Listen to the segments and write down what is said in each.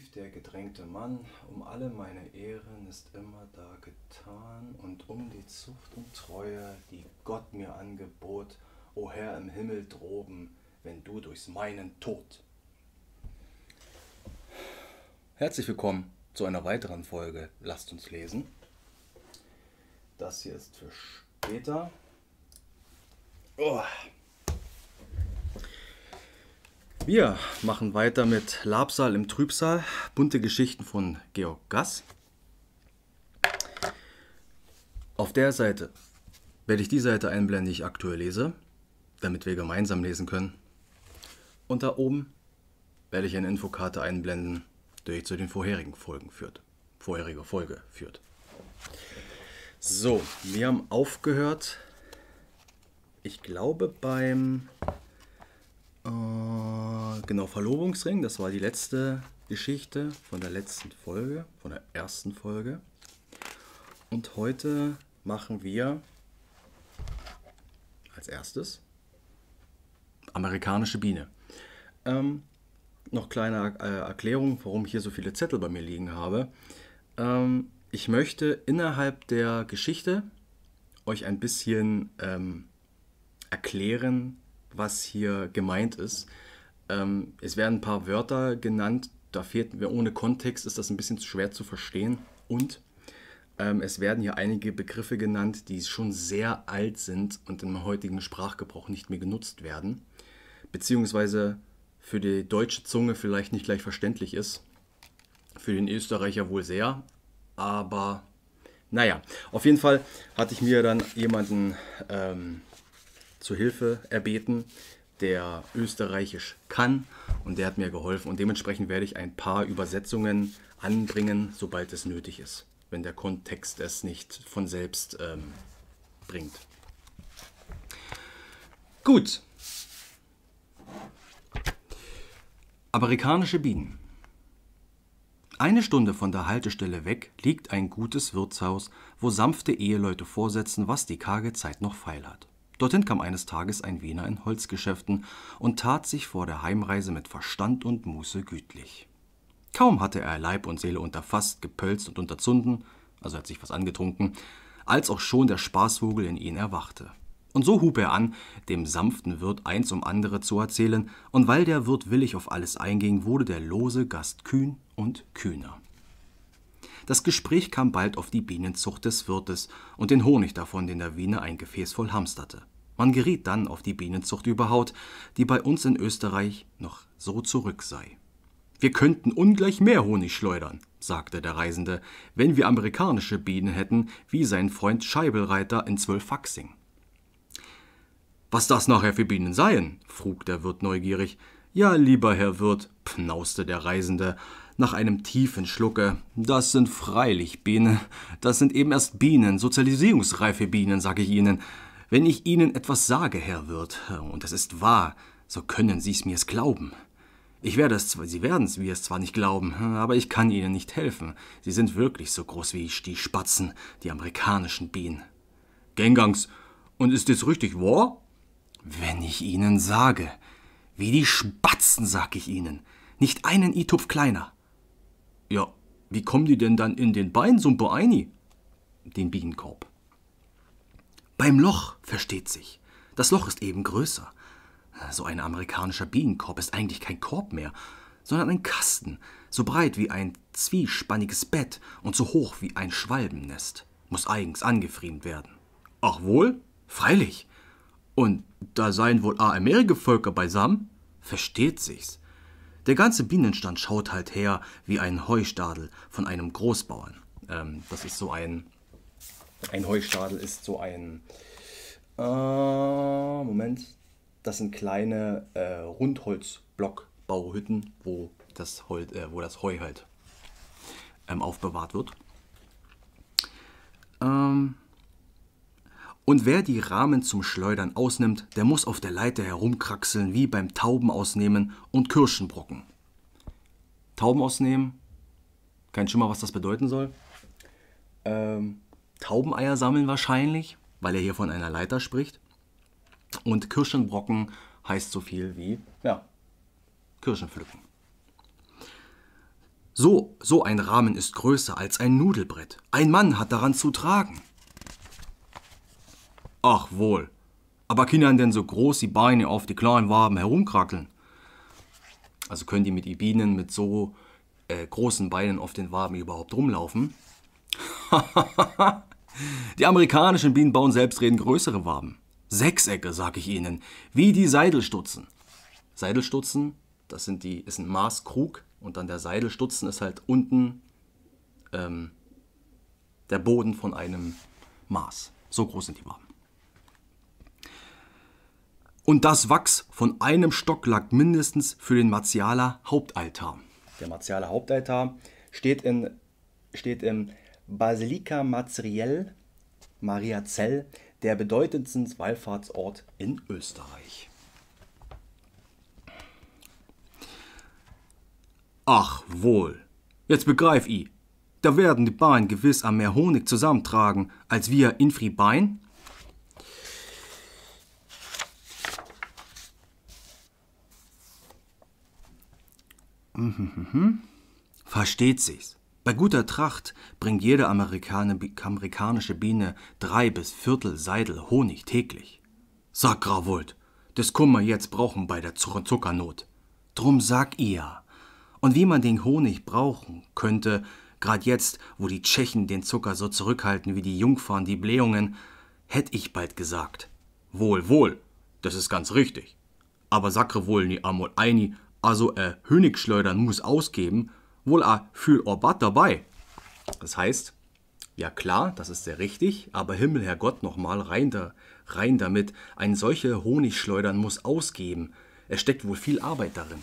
rief der gedrängte Mann, um alle meine Ehren ist immer da getan und um die Zucht und Treue, die Gott mir angebot, o Herr im Himmel droben, wenn du durchs meinen Tod. Herzlich willkommen zu einer weiteren Folge. Lasst uns lesen. Das hier ist für später. Oh. Wir machen weiter mit Labsal im Trübsal, bunte Geschichten von Georg Gass. Auf der Seite werde ich die Seite einblenden, die ich aktuell lese, damit wir gemeinsam lesen können. Und da oben werde ich eine Infokarte einblenden, die zu den vorherigen Folgen führt. Vorherige Folge führt. So, wir haben aufgehört. Ich glaube beim Uh, genau, Verlobungsring, das war die letzte Geschichte von der letzten Folge, von der ersten Folge. Und heute machen wir als erstes amerikanische Biene. Ähm, noch kleine äh, Erklärung, warum ich hier so viele Zettel bei mir liegen habe. Ähm, ich möchte innerhalb der Geschichte euch ein bisschen ähm, erklären, was hier gemeint ist. Ähm, es werden ein paar Wörter genannt, da fehlt mir ohne Kontext, ist das ein bisschen schwer zu verstehen. Und ähm, es werden hier einige Begriffe genannt, die schon sehr alt sind und im heutigen Sprachgebrauch nicht mehr genutzt werden, beziehungsweise für die deutsche Zunge vielleicht nicht gleich verständlich ist. Für den Österreicher wohl sehr, aber naja, auf jeden Fall hatte ich mir dann jemanden ähm, zu Hilfe erbeten, der Österreichisch kann und der hat mir geholfen. Und dementsprechend werde ich ein paar Übersetzungen anbringen, sobald es nötig ist, wenn der Kontext es nicht von selbst ähm, bringt. Gut. Amerikanische Bienen. Eine Stunde von der Haltestelle weg liegt ein gutes Wirtshaus, wo sanfte Eheleute vorsetzen, was die karge Zeit noch feil hat. Dorthin kam eines Tages ein Wiener in Holzgeschäften und tat sich vor der Heimreise mit Verstand und Muße gütlich. Kaum hatte er Leib und Seele unterfasst, gepölzt und unterzunden, also hat sich was angetrunken, als auch schon der Spaßvogel in ihn erwachte. Und so hub er an, dem sanften Wirt eins um andere zu erzählen, und weil der Wirt willig auf alles einging, wurde der lose Gast kühn und kühner. Das Gespräch kam bald auf die Bienenzucht des Wirtes und den Honig davon, den der Wiener ein Gefäß voll hamsterte. Man geriet dann auf die Bienenzucht überhaupt, die bei uns in Österreich noch so zurück sei. Wir könnten ungleich mehr Honig schleudern, sagte der Reisende, wenn wir amerikanische Bienen hätten, wie sein Freund Scheibelreiter in Zwölffaxing. Was das nachher für Bienen seien? frug der Wirt neugierig. Ja, lieber Herr Wirt, pnauste der Reisende, nach einem tiefen Schlucke. Das sind freilich Bienen. Das sind eben erst Bienen, sozialisierungsreife Bienen, sage ich Ihnen. Wenn ich Ihnen etwas sage, Herr Wirt, und es ist wahr, so können Sie es mir's glauben. Ich werde es Sie werden es mir es zwar nicht glauben, aber ich kann Ihnen nicht helfen. Sie sind wirklich so groß wie die Spatzen, die amerikanischen Bienen. Gengangs, und ist es richtig wahr? Wenn ich Ihnen sage, wie die Spatzen, sag ich Ihnen, nicht einen i kleiner. Ja, wie kommen die denn dann in den Beinsumpe ein? Den Bienenkorb. Beim Loch, versteht sich. Das Loch ist eben größer. So ein amerikanischer Bienenkorb ist eigentlich kein Korb mehr, sondern ein Kasten, so breit wie ein zwiespanniges Bett und so hoch wie ein Schwalbennest. Muss eigens angefriemt werden. Ach wohl? Freilich. Und da seien wohl amerige Völker beisammen? Versteht sich's. Der ganze Bienenstand schaut halt her wie ein Heustadel von einem Großbauern. Ähm, das ist so ein. Ein Heustadel ist so ein. Äh, Moment. Das sind kleine äh, Rundholzblockbauhütten, wo das, Heu, äh, wo das Heu halt ähm, aufbewahrt wird. Ähm, und wer die Rahmen zum Schleudern ausnimmt, der muss auf der Leiter herumkraxeln wie beim Tauben ausnehmen und Kirschen brocken. Tauben ausnehmen, kein Schimmer, was das bedeuten soll. Ähm, Taubeneier sammeln wahrscheinlich, weil er hier von einer Leiter spricht. Und Kirschenbrocken heißt so viel wie, ja, Kirschenpflücken. So, so ein Rahmen ist größer als ein Nudelbrett. Ein Mann hat daran zu tragen. Ach wohl. Aber Kindern denn so groß die Beine auf die kleinen Waben herumkrackeln? Also können die mit Bienen mit so äh, großen Beinen auf den Waben überhaupt rumlaufen? die amerikanischen Bienen bauen selbstredend größere Waben. Sechsecke, sag ich ihnen, wie die Seidelstutzen. Seidelstutzen, das sind die, ist ein Maßkrug und dann der Seidelstutzen ist halt unten ähm, der Boden von einem Maß. So groß sind die Waben. Und das Wachs von einem Stock lag mindestens für den Martialer Hauptaltar. Der Martialer Hauptaltar steht, in, steht im Basilica Mazriel, Mariazell, der bedeutendsten Wallfahrtsort in Österreich. Ach wohl, jetzt begreif i. Da werden die Bein gewiss am mehr Honig zusammentragen, als wir in Bein Versteht sich's. Bei guter Tracht bringt jede amerikanische Biene drei bis viertel Seidel Honig täglich. Sag Gravold, des Kummer jetzt brauchen bei der Zuckernot. Drum sag ihr. Und wie man den Honig brauchen könnte, grad jetzt, wo die Tschechen den Zucker so zurückhalten wie die Jungfern die Blähungen, hätte ich bald gesagt. Wohl, wohl, das ist ganz richtig. Aber sacre wohl ni amol eini, also äh, Hönigschleudern muss ausgeben, wohl a viel Orbat dabei. Das heißt, ja klar, das ist sehr richtig, aber Himmel, Herrgott, nochmal rein, da, rein damit. Ein solcher Honigschleudern muss ausgeben. Es steckt wohl viel Arbeit darin.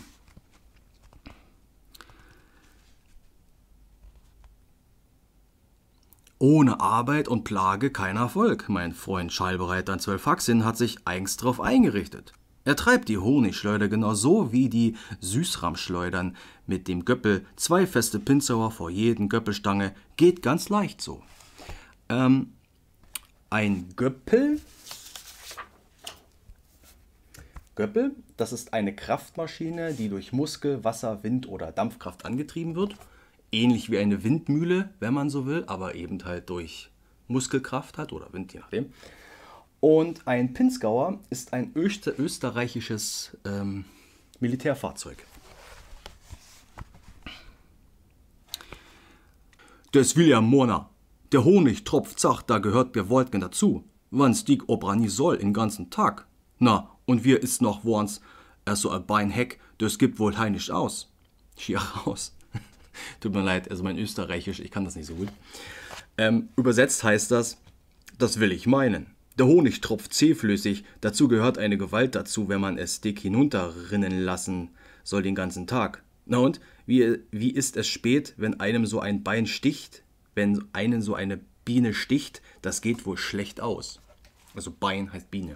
Ohne Arbeit und Plage kein Erfolg. Mein Freund Schallbereiter an 12 Faxin hat sich eigens darauf eingerichtet. Er treibt die Honigschleuder genau so wie die Süßrahmschleudern mit dem Göppel. Zwei feste Pinzauer vor jeden Göppelstange. Geht ganz leicht so. Ähm, ein Göppel. Göppel, das ist eine Kraftmaschine, die durch Muskel, Wasser, Wind oder Dampfkraft angetrieben wird. Ähnlich wie eine Windmühle, wenn man so will, aber eben halt durch Muskelkraft hat oder Wind, je nachdem. Und ein Pinzgauer ist ein öster österreichisches ähm, Militärfahrzeug. Des William Mona. Der Honig tropft zacht, da gehört mir Wolken dazu. Wann stieg obrani soll, in ganzen Tag. Na, und wir ist noch woans, er so ein Beinheck, das gibt wohl heinisch aus. Schier raus. Tut mir leid, also mein Österreichisch, ich kann das nicht so gut. Ähm, übersetzt heißt das, das will ich meinen. Der Honig tropft zähflüssig, dazu gehört eine Gewalt dazu, wenn man es dick hinunterrinnen lassen soll den ganzen Tag. Na und, wie, wie ist es spät, wenn einem so ein Bein sticht? Wenn einen so eine Biene sticht, das geht wohl schlecht aus. Also Bein heißt Biene.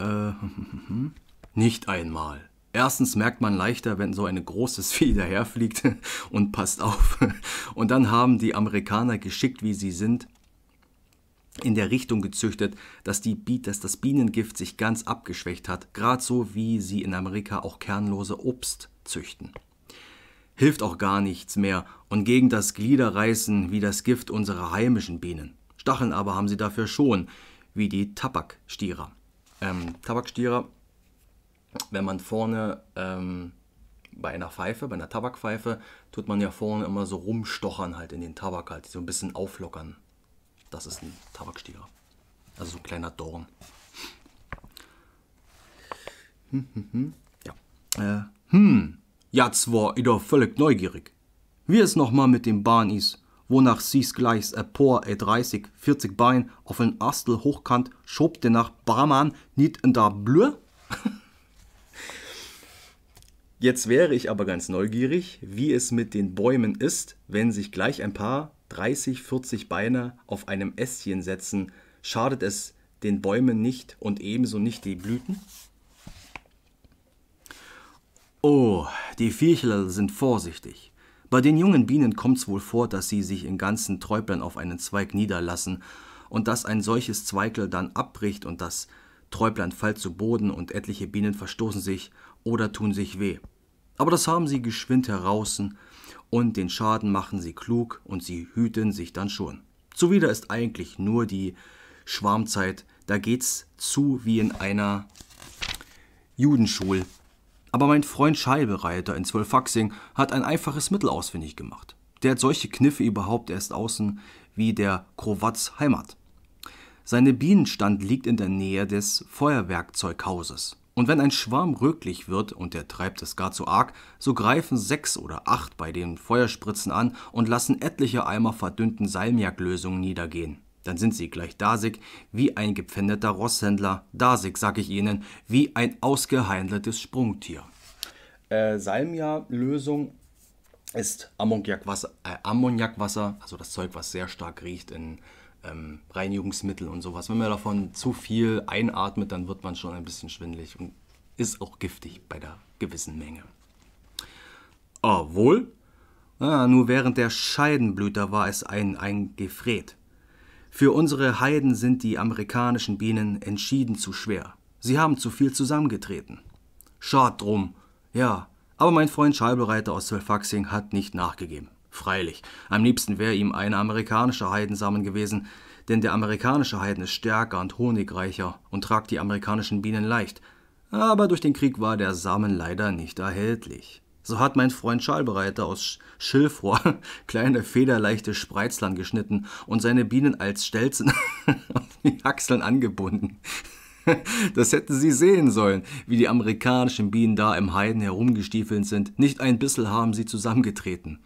Äh, nicht einmal. Erstens merkt man leichter, wenn so ein großes Vieh daherfliegt und passt auf. Und dann haben die Amerikaner geschickt, wie sie sind, in der Richtung gezüchtet, dass, die, dass das Bienengift sich ganz abgeschwächt hat, gerade so wie sie in Amerika auch kernlose Obst züchten. Hilft auch gar nichts mehr und gegen das Gliederreißen wie das Gift unserer heimischen Bienen. Stacheln aber haben sie dafür schon, wie die Tabakstierer. Ähm, Tabakstierer, wenn man vorne ähm, bei einer Pfeife, bei einer Tabakpfeife, tut man ja vorne immer so rumstochern halt in den Tabak halt, so ein bisschen auflockern. Das ist ein Tabakstiger. Also so ein kleiner Dorn. Hm, hm, hm. Ja. Äh, hm, jetzt war ich doch völlig neugierig. Wie es nochmal mit dem Bahn ist, wonach sie's gleich ein paar e 30, 40 Bein auf den Astel hochkant, schob der nach Brahman nicht in der Blühe? Jetzt wäre ich aber ganz neugierig, wie es mit den Bäumen ist, wenn sich gleich ein paar 30, 40 Beine auf einem Ästchen setzen, schadet es den Bäumen nicht und ebenso nicht die Blüten? Oh, die Viecherl sind vorsichtig. Bei den jungen Bienen kommt's wohl vor, dass sie sich in ganzen Träublern auf einen Zweig niederlassen und dass ein solches Zweigel dann abbricht und das Träublein fällt zu Boden und etliche Bienen verstoßen sich oder tun sich weh. Aber das haben sie geschwind heraußen und den Schaden machen sie klug und sie hüten sich dann schon. Zuwider ist eigentlich nur die Schwarmzeit, da geht's zu wie in einer Judenschule. Aber mein Freund Scheibereiter in Zwölfaxing hat ein einfaches Mittel ausfindig gemacht. Der hat solche Kniffe überhaupt erst außen wie der Krawatz Heimat. Seine Bienenstand liegt in der Nähe des Feuerwerkzeughauses. Und wenn ein Schwarm rötlich wird und der treibt es gar zu arg, so greifen sechs oder acht bei den Feuerspritzen an und lassen etliche Eimer verdünnten Salmiaklösungen niedergehen. Dann sind sie gleich dasig, wie ein gepfändeter Rosshändler, dasig, sag ich ihnen, wie ein ausgeheindeltes Sprungtier. Äh, Salmiaklösung ist Ammoniakwasser, äh, Ammoniakwasser, also das Zeug, was sehr stark riecht in ähm, Reinigungsmittel und sowas. Wenn man davon zu viel einatmet, dann wird man schon ein bisschen schwindelig und ist auch giftig bei der gewissen Menge. Obwohl, wohl? nur während der Scheidenblüter war es ein, ein Gefret. Für unsere Heiden sind die amerikanischen Bienen entschieden zu schwer. Sie haben zu viel zusammengetreten. Schad drum. Ja, aber mein Freund Scheibelreiter aus Zwölfaxing hat nicht nachgegeben. Freilich, am liebsten wäre ihm ein amerikanischer Heidensamen gewesen, denn der amerikanische Heiden ist stärker und honigreicher und tragt die amerikanischen Bienen leicht. Aber durch den Krieg war der Samen leider nicht erhältlich. So hat mein Freund Schalbereiter aus Schilfrohr kleine federleichte Spreizlern geschnitten und seine Bienen als Stelzen auf die Achseln angebunden. Das hätten Sie sehen sollen, wie die amerikanischen Bienen da im Heiden herumgestiefelt sind. Nicht ein bissel haben sie zusammengetreten.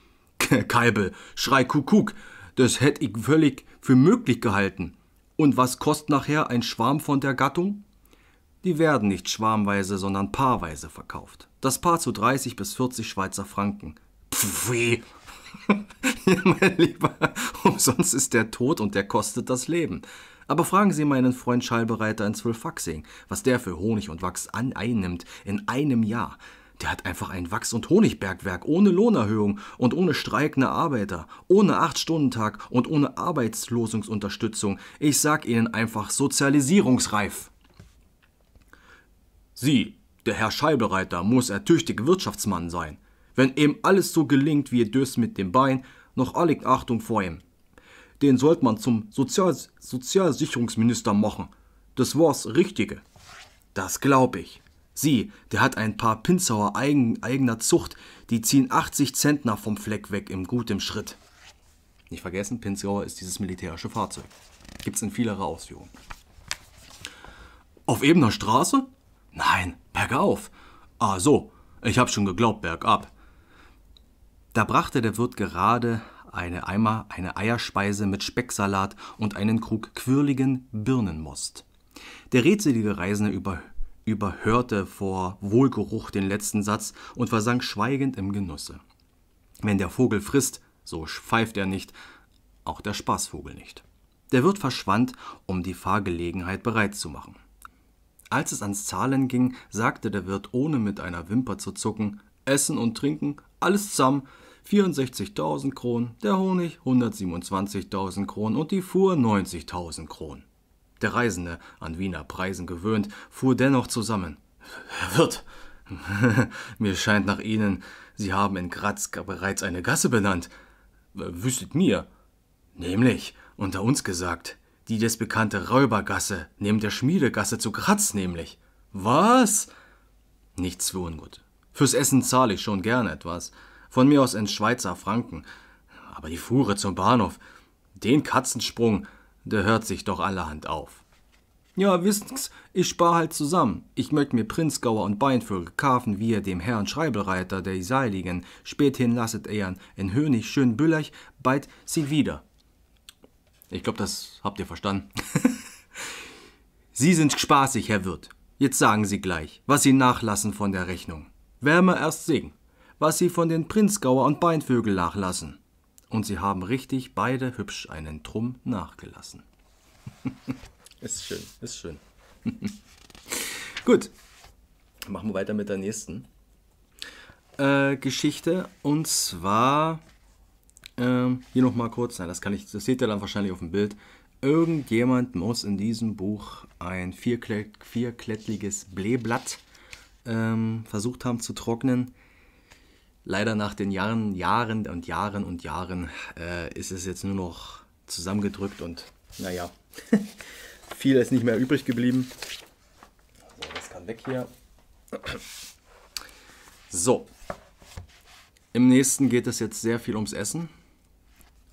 Keibel, schrei Kuckuck, das hätt ich völlig für möglich gehalten. Und was kostet nachher ein Schwarm von der Gattung? Die werden nicht schwarmweise, sondern paarweise verkauft. Das Paar zu 30 bis 40 Schweizer Franken. Pfui! ja, mein Lieber, umsonst ist der Tod und der kostet das Leben. Aber fragen Sie meinen Freund Schallbereiter in Zwölfaxing, was der für Honig und Wachs an einnimmt in einem Jahr. Der hat einfach ein Wachs- und Honigbergwerk ohne Lohnerhöhung und ohne streikende Arbeiter, ohne acht stunden tag und ohne Arbeitslosungsunterstützung. Ich sag Ihnen einfach sozialisierungsreif. Sie, der Herr Scheibereiter, muss er tüchtiger Wirtschaftsmann sein. Wenn ihm alles so gelingt, wie er dürst mit dem Bein, noch allig Achtung vor ihm. Den sollte man zum Sozial Sozialsicherungsminister machen. Das war's Richtige. Das glaub ich. Sieh, der hat ein paar Pinzauer eigen, eigener Zucht, die ziehen 80 Zentner vom Fleck weg im gutem Schritt. Nicht vergessen, Pinzauer ist dieses militärische Fahrzeug. Gibt's in vielerer Ausführung. Auf ebener Straße? Nein, bergauf. Ah, so, ich hab schon geglaubt, bergab. Da brachte der Wirt gerade eine Eimer, eine Eierspeise mit Specksalat und einen Krug quirligen Birnenmost. Der rätselige Reisende über überhörte vor Wohlgeruch den letzten Satz und versank schweigend im Genusse. Wenn der Vogel frisst, so pfeift er nicht, auch der Spaßvogel nicht. Der Wirt verschwand, um die Fahrgelegenheit bereit zu machen. Als es ans Zahlen ging, sagte der Wirt, ohne mit einer Wimper zu zucken, Essen und Trinken, alles zusammen, 64.000 Kronen, der Honig 127.000 Kronen und die Fuhr 90.000 Kronen. Der Reisende, an Wiener Preisen gewöhnt, fuhr dennoch zusammen. Herr Wirt, mir scheint nach Ihnen, Sie haben in Graz bereits eine Gasse benannt. Wüsstet mir. Nämlich, unter uns gesagt, die desbekannte Räubergasse neben der Schmiedegasse zu Graz nämlich. Was? Nichts für ungut. Fürs Essen zahle ich schon gern etwas. Von mir aus in Schweizer Franken. Aber die Fuhre zum Bahnhof, den Katzensprung, der hört sich doch allerhand auf. Ja, wissen's, ich spar halt zusammen. Ich möcht mir Prinzgauer und Beinvögel kaufen, wie er dem Herrn Schreibelreiter der Seiligen. Späthin lasset er in Hönig schön Büllach, bald sie wieder. Ich glaub, das habt ihr verstanden. sie sind spaßig, Herr Wirt. Jetzt sagen Sie gleich, was Sie nachlassen von der Rechnung. Wärmer erst singen, was Sie von den Prinzgauer und Beinvögel nachlassen. Und sie haben richtig beide hübsch einen Trumm nachgelassen. ist schön, ist schön. Gut, machen wir weiter mit der nächsten äh, Geschichte. Und zwar, äh, hier nochmal kurz, nein, das kann ich, das seht ihr dann wahrscheinlich auf dem Bild. Irgendjemand muss in diesem Buch ein vierklettliges Blähblatt ähm, versucht haben zu trocknen. Leider nach den Jahren, Jahren und Jahren und Jahren äh, ist es jetzt nur noch zusammengedrückt und naja, viel ist nicht mehr übrig geblieben. So, das kann weg hier. So, im nächsten geht es jetzt sehr viel ums Essen.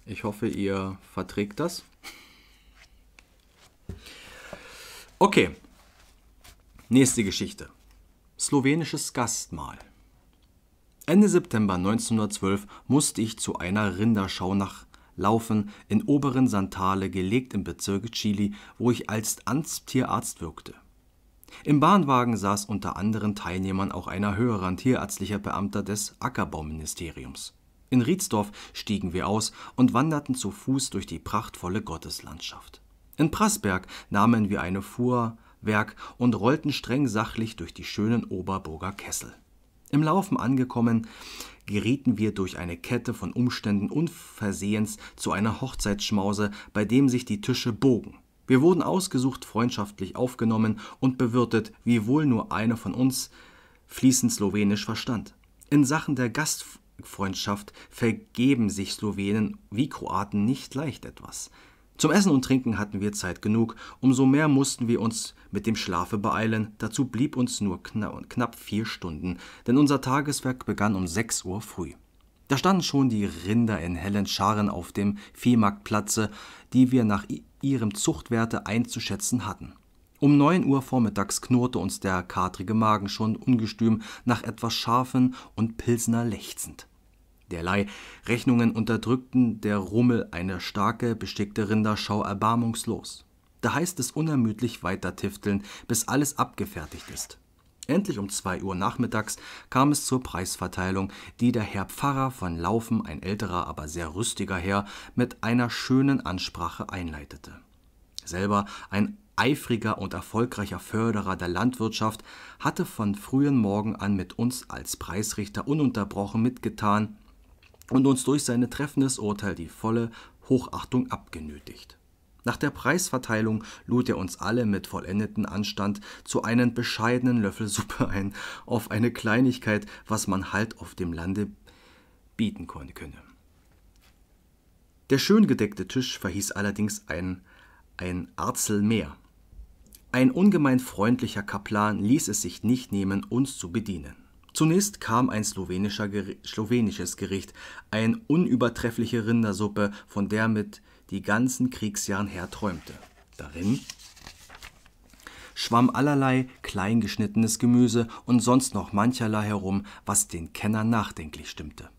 Ich hoffe, ihr verträgt das. Okay, nächste Geschichte. Slowenisches Gastmahl. Ende September 1912 musste ich zu einer Rinderschau nach Laufen in Oberen Santale, gelegt im Bezirk Chili, wo ich als Amtstierarzt wirkte. Im Bahnwagen saß unter anderen Teilnehmern auch einer höheren tierärztlicher Beamter des Ackerbauministeriums. In Rietsdorf stiegen wir aus und wanderten zu Fuß durch die prachtvolle Gotteslandschaft. In Prassberg nahmen wir eine Fuhrwerk und rollten streng sachlich durch die schönen Oberburger Kessel. Im Laufen angekommen, gerieten wir durch eine Kette von Umständen unversehens zu einer Hochzeitsschmause, bei dem sich die Tische bogen. Wir wurden ausgesucht, freundschaftlich aufgenommen und bewirtet, wiewohl nur einer von uns fließend Slowenisch verstand. In Sachen der Gastfreundschaft vergeben sich Slowenen wie Kroaten nicht leicht etwas. Zum Essen und Trinken hatten wir Zeit genug, umso mehr mussten wir uns mit dem Schlafe beeilen, dazu blieb uns nur kna knapp vier Stunden, denn unser Tageswerk begann um 6 Uhr früh. Da standen schon die Rinder in hellen Scharen auf dem Viehmarktplatze, die wir nach ihrem Zuchtwerte einzuschätzen hatten. Um 9 Uhr vormittags knurrte uns der kadrige Magen schon ungestüm nach etwas Schafen und Pilsner lechzend. Derlei Rechnungen unterdrückten der Rummel eine starke, bestickte Rinderschau erbarmungslos. Da heißt es unermüdlich weiter tifteln, bis alles abgefertigt ist. Endlich um zwei Uhr nachmittags kam es zur Preisverteilung, die der Herr Pfarrer von Laufen, ein älterer, aber sehr rüstiger Herr, mit einer schönen Ansprache einleitete. Selber ein eifriger und erfolgreicher Förderer der Landwirtschaft, hatte von frühen Morgen an mit uns als Preisrichter ununterbrochen mitgetan, und uns durch sein treffendes Urteil die volle Hochachtung abgenötigt. Nach der Preisverteilung lud er uns alle mit vollendeten Anstand zu einem bescheidenen Löffel Suppe ein, auf eine Kleinigkeit, was man halt auf dem Lande bieten könne. Der schön gedeckte Tisch verhieß allerdings ein, ein Arzel mehr. Ein ungemein freundlicher Kaplan ließ es sich nicht nehmen, uns zu bedienen. Zunächst kam ein Gericht, slowenisches Gericht, eine unübertreffliche Rindersuppe, von der mit die ganzen Kriegsjahren her träumte. Darin schwamm allerlei kleingeschnittenes Gemüse und sonst noch mancherlei herum, was den Kenner nachdenklich stimmte.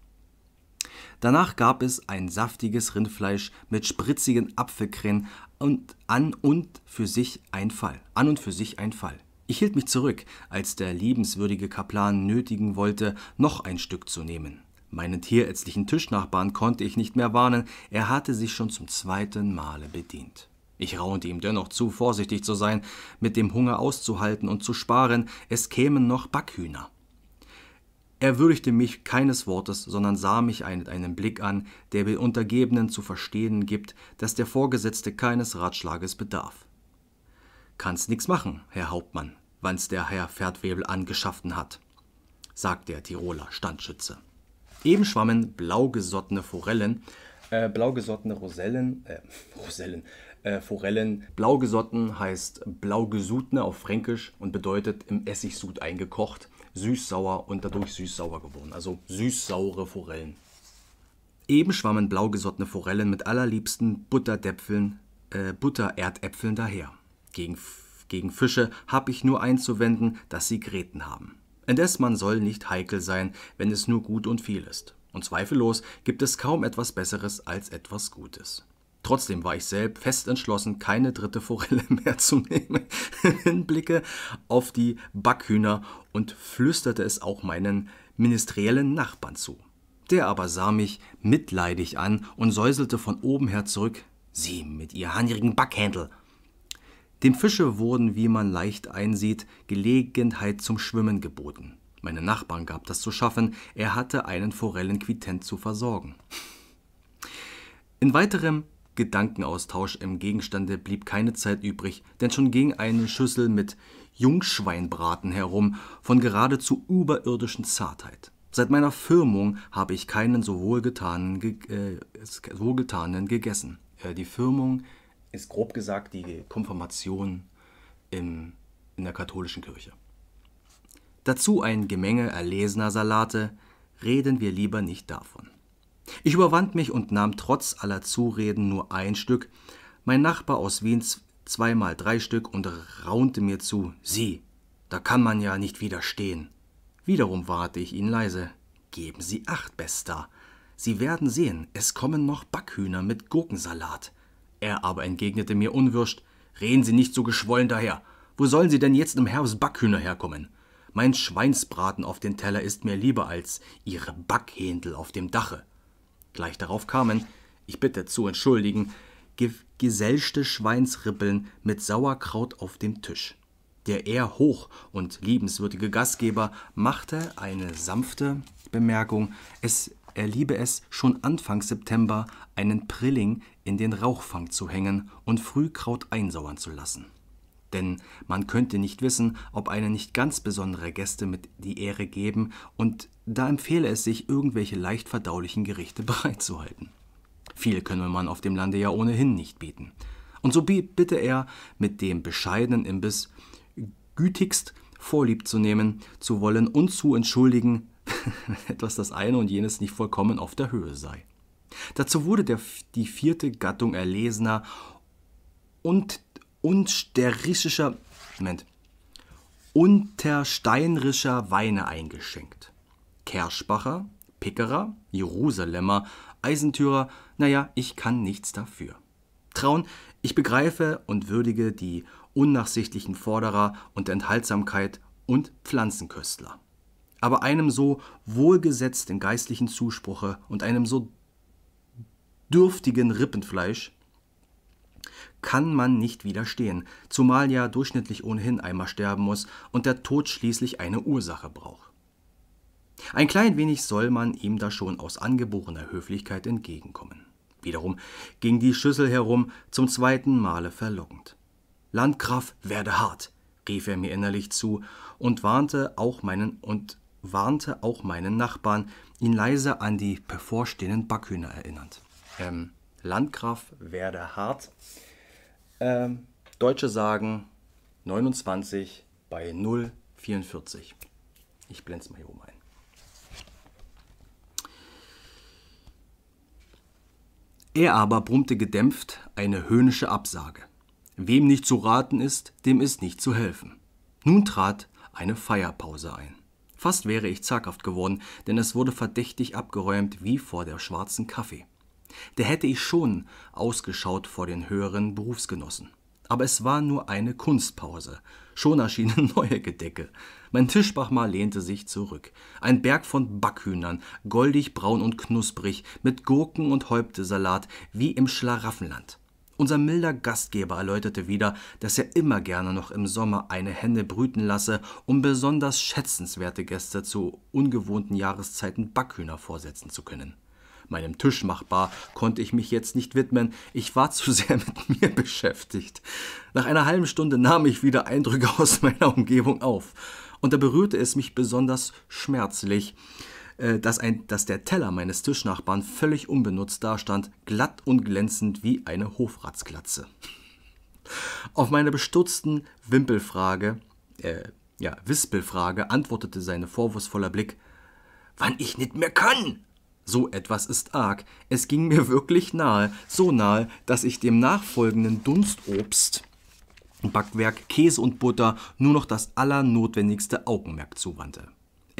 Danach gab es ein saftiges Rindfleisch mit spritzigen Apfelkrähen und an und für sich ein Fall. An und für sich ein Fall. Ich hielt mich zurück, als der liebenswürdige Kaplan nötigen wollte, noch ein Stück zu nehmen. Meinen tierärztlichen Tischnachbarn konnte ich nicht mehr warnen, er hatte sich schon zum zweiten Male bedient. Ich raunte ihm dennoch zu, vorsichtig zu sein, mit dem Hunger auszuhalten und zu sparen, es kämen noch Backhühner. Er würdigte mich keines Wortes, sondern sah mich mit einem Blick an, der den Untergebenen zu verstehen gibt, dass der Vorgesetzte keines Ratschlages bedarf. Kannst nix machen, Herr Hauptmann, wann's der Herr Pferdwebel angeschaffen hat, sagt der Tiroler Standschütze. Eben schwammen blaugesottene Forellen, äh, blaugesottene Rosellen, äh, Rosellen, äh, Forellen. Blaugesotten heißt blaugesudne auf Fränkisch und bedeutet im Essigsud eingekocht, süß-sauer und dadurch süß-sauer geworden, also süß-saure Forellen. Eben schwammen blaugesottene Forellen mit allerliebsten Butterdäpfeln, äh, Buttererdäpfeln daher. Gegen gegen Fische habe ich nur einzuwenden, dass sie Gräten haben. Indes man soll nicht heikel sein, wenn es nur gut und viel ist. Und zweifellos gibt es kaum etwas Besseres als etwas Gutes. Trotzdem war ich selbst fest entschlossen, keine dritte Forelle mehr zu nehmen. Hinblicke auf die Backhühner und flüsterte es auch meinen ministeriellen Nachbarn zu. Der aber sah mich mitleidig an und säuselte von oben her zurück. Sie mit ihr hanjrigen Backhändel, dem Fische wurden, wie man leicht einsieht, Gelegenheit zum Schwimmen geboten. Meine Nachbarn gab das zu schaffen, er hatte einen Forellenquittent zu versorgen. In weiterem Gedankenaustausch im Gegenstande blieb keine Zeit übrig, denn schon ging eine Schüssel mit Jungschweinbraten herum von geradezu überirdischen Zartheit. Seit meiner Firmung habe ich keinen so wohlgetanen, ge äh, wohlgetanen gegessen. Äh, die Firmung ist grob gesagt die Konfirmation im, in der katholischen Kirche. Dazu ein Gemenge erlesener Salate, reden wir lieber nicht davon. Ich überwand mich und nahm trotz aller Zureden nur ein Stück, mein Nachbar aus Wien zweimal drei Stück und raunte mir zu, Sie, da kann man ja nicht widerstehen. Wiederum warte ich ihn leise. Geben Sie acht, Bester. Sie werden sehen, es kommen noch Backhühner mit Gurkensalat. Er aber entgegnete mir unwirsch, reden Sie nicht so geschwollen daher. Wo sollen Sie denn jetzt im Herbst Backhühner herkommen? Mein Schweinsbraten auf den Teller ist mir lieber als Ihre Backhändel auf dem Dache. Gleich darauf kamen, ich bitte zu entschuldigen, geselschte Schweinsrippeln mit Sauerkraut auf dem Tisch. Der eher hoch und liebenswürdige Gastgeber machte eine sanfte Bemerkung, es er liebe es, schon Anfang September einen Prilling in den Rauchfang zu hängen und Frühkraut einsauern zu lassen. Denn man könnte nicht wissen, ob eine nicht ganz besondere Gäste mit die Ehre geben, und da empfehle es sich, irgendwelche leicht verdaulichen Gerichte bereitzuhalten. Viel könne man auf dem Lande ja ohnehin nicht bieten. Und so bitte er, mit dem bescheidenen Imbiss gütigst vorlieb zu nehmen zu wollen und zu entschuldigen, etwas das eine und jenes nicht vollkommen auf der Höhe sei. Dazu wurde der, die vierte Gattung erlesener und unsterischer Moment, untersteinrischer Weine eingeschenkt. Kerschbacher, Pickerer, Jerusalemer, Eisentürer, naja, ich kann nichts dafür. Traun, ich begreife und würdige die unnachsichtlichen Forderer und Enthaltsamkeit und Pflanzenköstler aber einem so wohlgesetzten geistlichen Zuspruche und einem so dürftigen Rippenfleisch kann man nicht widerstehen, zumal ja durchschnittlich ohnehin einmal sterben muss und der Tod schließlich eine Ursache braucht. Ein klein wenig soll man ihm da schon aus angeborener Höflichkeit entgegenkommen. Wiederum ging die Schüssel herum, zum zweiten Male verlockend. Landgraf, werde hart, rief er mir innerlich zu und warnte auch meinen und warnte auch meinen Nachbarn, ihn leise an die bevorstehenden Backhühner erinnernd. Ähm, Landgraf Werder Hart. Ähm, Deutsche sagen 29 bei 0,44. Ich blende es mal hier oben ein. Er aber brummte gedämpft eine höhnische Absage. Wem nicht zu raten ist, dem ist nicht zu helfen. Nun trat eine Feierpause ein. Fast wäre ich zaghaft geworden, denn es wurde verdächtig abgeräumt wie vor der schwarzen Kaffee. Da hätte ich schon ausgeschaut vor den höheren Berufsgenossen. Aber es war nur eine Kunstpause. Schon erschienen neue Gedecke. Mein Tischbachmar lehnte sich zurück. Ein Berg von Backhühnern, goldig braun und knusprig, mit Gurken und Häuptesalat, wie im Schlaraffenland. Unser milder Gastgeber erläuterte wieder, dass er immer gerne noch im Sommer eine Henne brüten lasse, um besonders schätzenswerte Gäste zu ungewohnten Jahreszeiten Backhühner vorsetzen zu können. Meinem Tisch machbar konnte ich mich jetzt nicht widmen, ich war zu sehr mit mir beschäftigt. Nach einer halben Stunde nahm ich wieder Eindrücke aus meiner Umgebung auf, und da berührte es mich besonders schmerzlich, äh, dass, ein, dass der Teller meines Tischnachbarn völlig unbenutzt dastand, glatt und glänzend wie eine Hofratsklatze. Auf meine bestutzten Wimpelfrage, äh, ja, Wispelfrage antwortete sein vorwurfsvoller Blick, wann ich nicht mehr kann. So etwas ist arg. Es ging mir wirklich nahe, so nahe, dass ich dem nachfolgenden Dunstobst, Backwerk, Käse und Butter nur noch das Allernotwendigste Augenmerk zuwandte.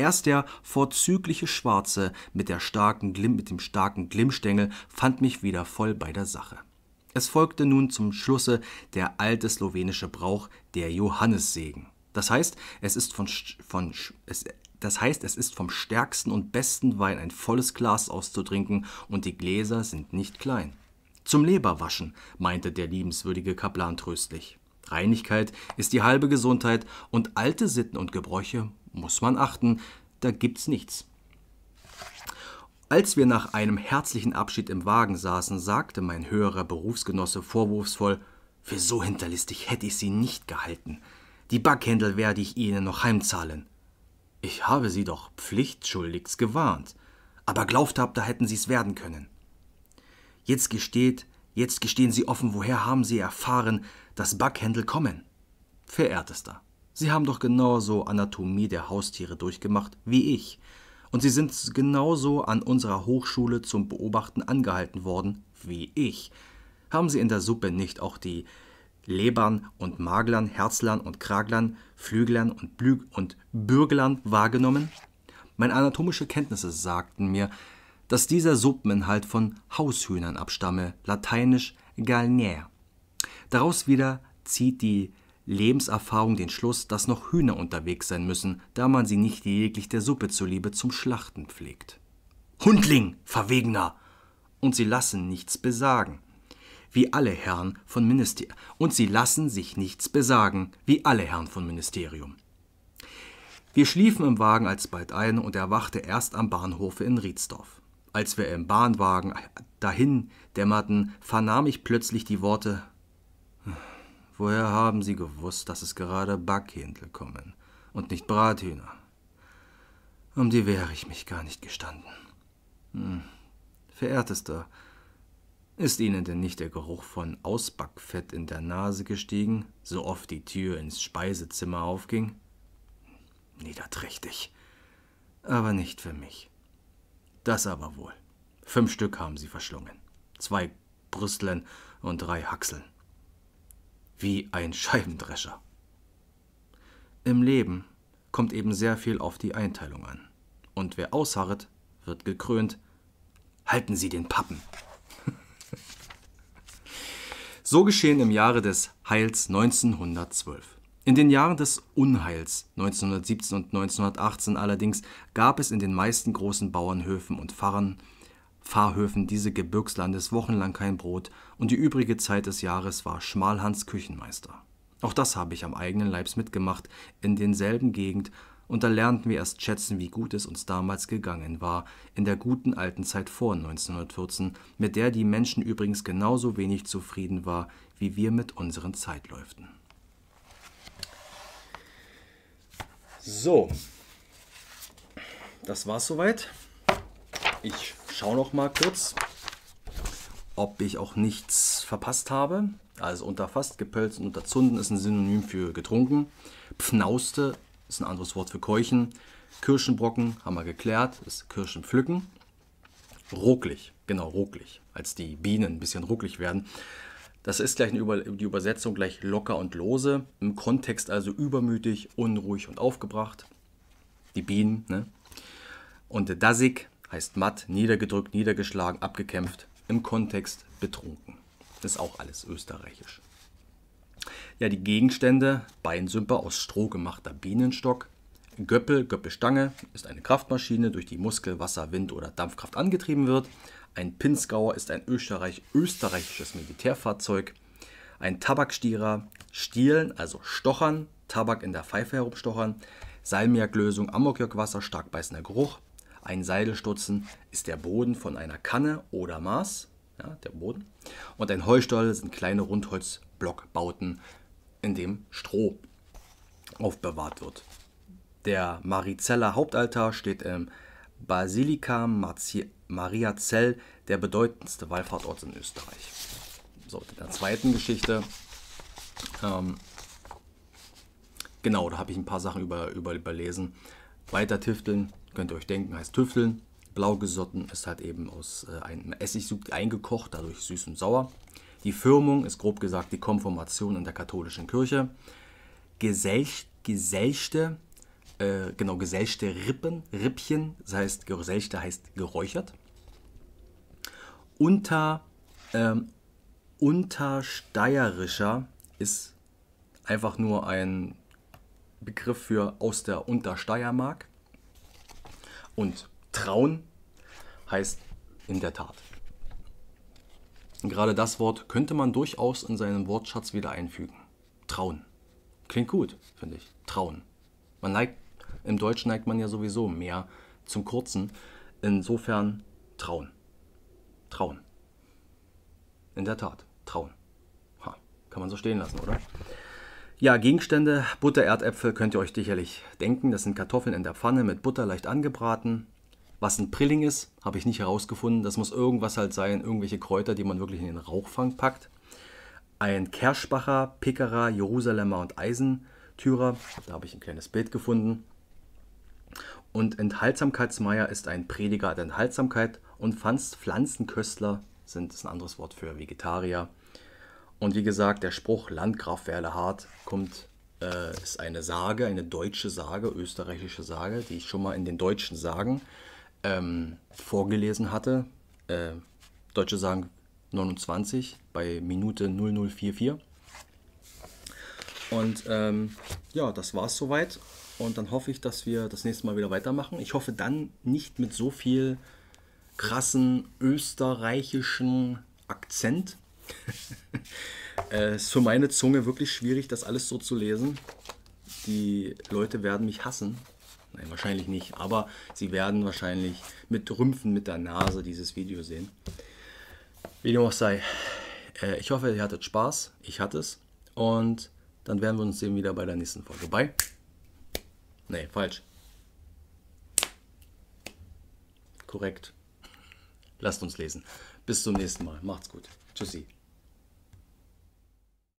Erst der vorzügliche Schwarze mit, der starken Glimm, mit dem starken Glimmstängel fand mich wieder voll bei der Sache. Es folgte nun zum Schlusse der alte slowenische Brauch, der Johannessegen. Das heißt, es ist von, von es, das heißt, es ist vom stärksten und besten Wein ein volles Glas auszutrinken und die Gläser sind nicht klein. Zum Leberwaschen, meinte der liebenswürdige Kaplan tröstlich. Reinigkeit ist die halbe Gesundheit und alte Sitten und Gebräuche muss man achten, da gibt's nichts. Als wir nach einem herzlichen Abschied im Wagen saßen, sagte mein höherer Berufsgenosse vorwurfsvoll, für so hinterlistig hätte ich Sie nicht gehalten. Die Backhändel werde ich Ihnen noch heimzahlen. Ich habe Sie doch pflichtschuldigst gewarnt, aber glaubt habt, da hätten Sie's werden können. Jetzt gesteht, jetzt gestehen Sie offen, woher haben Sie erfahren, dass Backhändel kommen? Verehrtester, Sie haben doch genauso Anatomie der Haustiere durchgemacht wie ich. Und Sie sind genauso an unserer Hochschule zum Beobachten angehalten worden wie ich. Haben Sie in der Suppe nicht auch die Lebern und Maglern, Herzlern und Kraglern, Flüglern und, Blü und Bürglern wahrgenommen? Meine anatomische Kenntnisse sagten mir, dass dieser Suppeninhalt von Haushühnern abstamme, lateinisch galnier. Daraus wieder zieht die Lebenserfahrung den Schluss, dass noch Hühner unterwegs sein müssen, da man sie nicht jeglich der Suppe zuliebe zum Schlachten pflegt. Hundling, Verwegener! Und sie lassen nichts besagen, wie alle Herren von Ministerium. und sie lassen sich nichts besagen, wie alle Herren von Ministerium. Wir schliefen im Wagen alsbald ein und erwachte erst am Bahnhofe in Rietsdorf. Als wir im Bahnwagen dahin dämmerten, vernahm ich plötzlich die Worte Hm. Woher haben Sie gewusst, dass es gerade Backhändel kommen und nicht Brathühner? Um die wäre ich mich gar nicht gestanden. Hm. Verehrtester, ist Ihnen denn nicht der Geruch von Ausbackfett in der Nase gestiegen, so oft die Tür ins Speisezimmer aufging? Niederträchtig. Aber nicht für mich. Das aber wohl. Fünf Stück haben sie verschlungen. Zwei Brüsteln und drei Haxeln wie ein Scheibendrescher. Im Leben kommt eben sehr viel auf die Einteilung an. Und wer ausharret, wird gekrönt. Halten Sie den Pappen! so geschehen im Jahre des Heils 1912. In den Jahren des Unheils 1917 und 1918 allerdings gab es in den meisten großen Bauernhöfen und Pfarren Fahrhöfen diese Gebirgslandes wochenlang kein Brot und die übrige Zeit des Jahres war Schmalhans Küchenmeister. Auch das habe ich am eigenen Leibs mitgemacht, in denselben Gegend, und da lernten wir erst schätzen, wie gut es uns damals gegangen war, in der guten alten Zeit vor 1914, mit der die Menschen übrigens genauso wenig zufrieden war, wie wir mit unseren Zeitläuften. So, das war's soweit. Ich schaue noch mal kurz, ob ich auch nichts verpasst habe. Also unter fast gepölzt und unter Zunden ist ein Synonym für getrunken. Pfnauste ist ein anderes Wort für keuchen. Kirschenbrocken haben wir geklärt, ist Kirschenpflücken. Rucklig, genau, rucklig, als die Bienen ein bisschen rucklig werden. Das ist gleich Über die Übersetzung gleich locker und lose, im Kontext also übermütig, unruhig und aufgebracht. Die Bienen, ne? Und Dasig heißt matt, niedergedrückt, niedergeschlagen, abgekämpft, im Kontext betrunken. ist auch alles österreichisch. Ja, die Gegenstände, Beinsümper aus Stroh gemachter Bienenstock, Göppel, Göppelstange ist eine Kraftmaschine, durch die Muskel, Wasser, Wind oder Dampfkraft angetrieben wird. Ein Pinsgauer ist ein Österreich, österreichisches Militärfahrzeug. Ein Tabakstierer, Stielen, also Stochern, Tabak in der Pfeife herumstochern, Salmiaklösung, Amokjörgwasser, stark beißender Geruch, ein Seilstutzen ist der Boden von einer Kanne oder Maß, ja, der Boden. Und ein Heustall sind kleine Rundholzblockbauten, in dem Stroh aufbewahrt wird. Der Marizeller Hauptaltar steht im Basilika Mariazell, der bedeutendste Wallfahrtort in Österreich. So, in der zweiten Geschichte. Ähm, genau, da habe ich ein paar Sachen über, über, überlesen. Weiter tüfteln. Könnt ihr euch denken, heißt Tüfteln. Blau gesotten ist halt eben aus äh, einem Essigsud eingekocht, dadurch süß und sauer. Die Firmung ist grob gesagt die Konformation in der katholischen Kirche. Geselch, geselchte, äh, genau, geselchte Rippen, Rippchen, das heißt, geselchte heißt geräuchert. Unter, ähm, untersteirischer ist einfach nur ein Begriff für aus der Untersteiermark. Und trauen heißt in der Tat. Gerade das Wort könnte man durchaus in seinen Wortschatz wieder einfügen. Trauen. Klingt gut, finde ich. Trauen. Man neigt, im Deutschen neigt man ja sowieso mehr zum Kurzen. Insofern trauen. Trauen. In der Tat, trauen. Ha, kann man so stehen lassen, oder? Ja, Gegenstände, Butter, Erdäpfel könnt ihr euch sicherlich denken. Das sind Kartoffeln in der Pfanne mit Butter leicht angebraten. Was ein Prilling ist, habe ich nicht herausgefunden. Das muss irgendwas halt sein, irgendwelche Kräuter, die man wirklich in den Rauchfang packt. Ein Kerschbacher, Pickerer, Jerusalemer und Eisentürer. Da habe ich ein kleines Bild gefunden. Und Enthaltsamkeitsmeier ist ein Prediger der Enthaltsamkeit und Pflanzenköstler sind ist ein anderes Wort für Vegetarier. Und wie gesagt, der Spruch Landgraf Werlehardt kommt, äh, ist eine Sage, eine deutsche Sage, österreichische Sage, die ich schon mal in den deutschen Sagen ähm, vorgelesen hatte. Äh, deutsche Sagen 29 bei Minute 0044. Und ähm, ja, das war es soweit. Und dann hoffe ich, dass wir das nächste Mal wieder weitermachen. Ich hoffe dann nicht mit so viel krassen österreichischen Akzent, es äh, ist für meine Zunge wirklich schwierig, das alles so zu lesen. Die Leute werden mich hassen. Nein, wahrscheinlich nicht, aber sie werden wahrscheinlich mit Rümpfen mit der Nase dieses Video sehen. Wie dem auch sei. Äh, ich hoffe, ihr hattet Spaß. Ich hatte es. Und dann werden wir uns sehen wieder bei der nächsten Folge. Bye. Nee, falsch. Korrekt. Lasst uns lesen. Bis zum nächsten Mal. Macht's gut. Tschüssi.